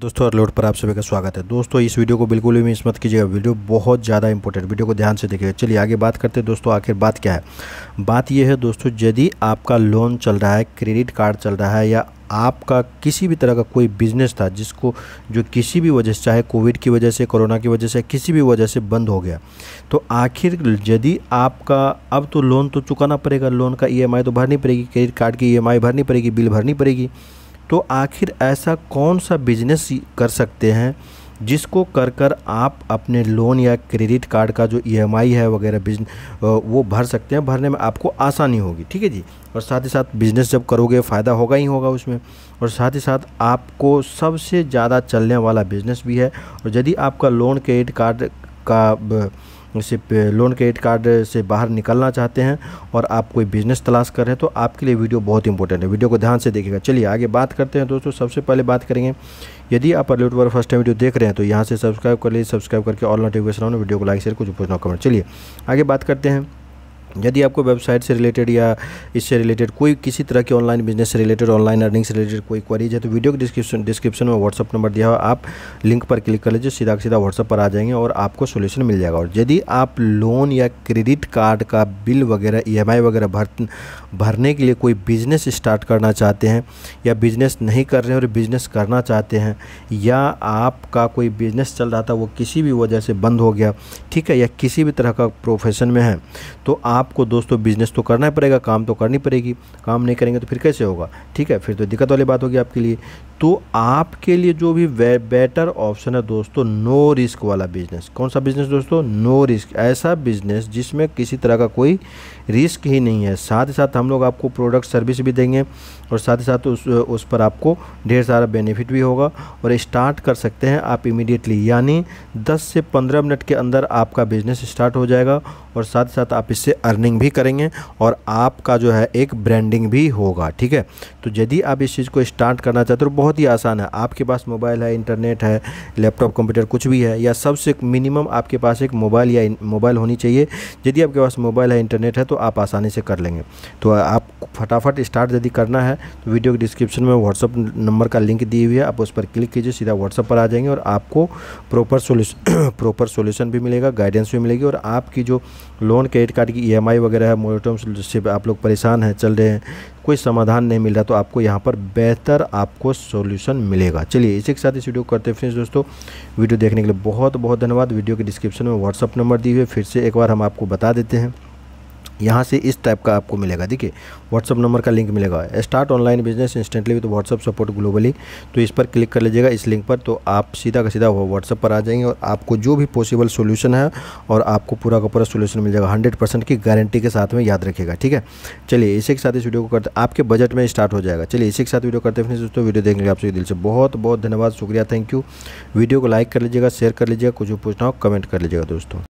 दोस्तों अरलोड पर आप सभी का स्वागत है दोस्तों इस वीडियो को बिल्कुल भी मिस मत कीजिएगा वीडियो बहुत ज़्यादा इंपॉर्टेंट वीडियो को ध्यान से देखिएगा चलिए आगे बात करते हैं दोस्तों आखिर बात क्या है बात यह है दोस्तों यदि आपका लोन चल रहा है क्रेडिट कार्ड चल रहा है या आपका किसी भी तरह का कोई बिजनेस था जिसको जो किसी भी वजह से चाहे कोविड की वजह से कोरोना की वजह से किसी भी वजह से बंद हो गया तो आखिर यदि आपका अब तो लोन तो चुकाना पड़ेगा लोन का ई e तो भरनी पड़ेगी क्रेडिट कार्ड की ई e भरनी पड़ेगी बिल भरनी पड़ेगी तो आखिर ऐसा कौन सा बिजनेस कर सकते हैं जिसको कर कर आप अपने लोन या क्रेडिट कार्ड का जो ई e है वगैरह बिजनेस वो भर सकते हैं भरने में आपको आसानी होगी ठीक है जी और साथ ही साथ बिज़नेस जब करोगे फ़ायदा होगा ही होगा उसमें और साथ ही साथ आपको सबसे ज़्यादा चलने वाला बिज़नेस भी है और यदि आपका लोन क्रेडिट कार्ड का से लोन क्रेडिट कार्ड से बाहर निकलना चाहते हैं और आप कोई बिजनेस तलाश कर रहे हैं तो आपके लिए वीडियो बहुत इंपॉर्टेंट है वीडियो को ध्यान से देखिएगा चलिए आगे बात करते हैं दोस्तों सबसे पहले बात करेंगे यदि आप अलीट पर फर्स्ट टाइम वीडियो देख रहे हैं तो यहाँ से सब्सक्राइब कर लीजिए सब्सक्राइब करके ऑल नोटिफिकेशन ऑन वीडियो को लाइक शेयर कुछ पूछना कमेंट चलिए आगे बात करते हैं यदि आपको वेबसाइट से रिलेटेड या इससे रिलेटेड कोई किसी तरह के ऑनलाइन बिजनेस से रिलेटेड ऑनलाइन अर्निंग से रिलेटेड कोई क्वारीज है तो वीडियो के डिस्क्रिप्शन डिस्क्रिप्शन में व्हाट्सअप नंबर दिया हुआ आप लिंक पर क्लिक कर लीजिए सीधा सीधा व्हाट्सअप पर आ जाएंगे और आपको सोल्यूशन मिल जाएगा और यदि आप लोन या क्रेडिट कार्ड का बिल वगैरह ई e वगैरह भर भरने के लिए कोई बिजनेस स्टार्ट करना चाहते हैं या बिजनेस नहीं कर रहे हैं और बिजनेस करना चाहते हैं या आपका कोई बिजनेस चल रहा था वो किसी भी वजह से बंद हो गया ठीक है या किसी भी तरह का प्रोफेशन में है तो आप आपको दोस्तों तो बिजनेस तो करना ही पड़ेगा काम तो करनी पड़ेगी काम नहीं करेंगे तो फिर कैसे होगा ठीक है फिर तो दिक्कत वाली बात होगी आपके लिए तो आपके लिए जो भी बेटर ऑप्शन है दोस्तों नो रिस्क वाला बिजनेस कौन सा बिजनेस दोस्तों नो रिस्क ऐसा बिजनेस जिसमें किसी तरह का कोई रिस्क ही नहीं है साथ ही साथ हम लोग आपको प्रोडक्ट सर्विस भी देंगे और साथ ही साथ उस उस पर आपको ढेर सारा बेनिफिट भी होगा और स्टार्ट कर सकते हैं आप इमीडिएटली यानी 10 से 15 मिनट के अंदर आपका बिजनेस स्टार्ट हो जाएगा और साथ ही साथ आप इससे अर्निंग भी करेंगे और आपका जो है एक ब्रांडिंग भी होगा ठीक है तो यदि आप इस चीज़ को स्टार्ट करना चाहते हो तो बहुत ही आसान है आपके पास मोबाइल है इंटरनेट है लैपटॉप कंप्यूटर कुछ भी है या सबसे मिनिमम आपके पास एक मोबाइल या मोबाइल होनी चाहिए यदि आपके पास मोबाइल है इंटरनेट है तो आप आसानी से कर लेंगे तो आप फटाफट स्टार्ट यदि करना है तो वीडियो के डिस्क्रिप्शन में व्हाट्सअप नंबर का लिंक दी हुई है आप उस पर क्लिक कीजिए सीधा व्हाट्सअप पर आ जाएंगे और आपको प्रॉपर सोल्यूशन प्रॉपर सोल्यूशन भी मिलेगा गाइडेंस भी मिलेगी और आपकी जो लोन क्रेडिट कार्ड की ई ई वगैरह है मोटोम जिससे आप लोग परेशान हैं चल रहे हैं कोई समाधान नहीं मिल रहा तो आपको यहाँ पर बेहतर आपको सोल्यूशन मिलेगा चलिए इसी के साथ इस वीडियो को करते फ्रेंड्स दोस्तों वीडियो देखने के लिए बहुत बहुत धन्यवाद वीडियो के डिस्क्रिप्शन में व्हाट्सअप नंबर दिए हुए फिर से एक बार हम आपको बता देते हैं यहाँ से इस टाइप का आपको मिलेगा देखिए व्हाट्सअप नंबर का लिंक मिलेगा start online business instantly with WhatsApp support globally तो इस पर क्लिक कर लीजिएगा इस लिंक पर तो आप सीधा का सीधा व्हाट्सअप पर आ जाएंगे और आपको जो भी पॉसिबल सोल्यूशन है और आपको पूरा का पूरा सोल्यूशन मिल जाएगा हंड्रेड परसेंट की गारंटी के साथ में याद रखेगा ठीक है चलिए इसी के साथ इस वीडियो को करते आपके बजट में स्टार्ट हो जाएगा चलिए इसी के साथ वीडियो करते फिर दोस्तों वीडियो देखने के आपसे दिल से बहुत बहुत धन्यवाद शुक्रिया थैंक यू वीडियो को लाइक कर लीजिएगा शेयर कर लीजिएगा कुछ पूछना हो कमेंट कर लीजिएगा दोस्तों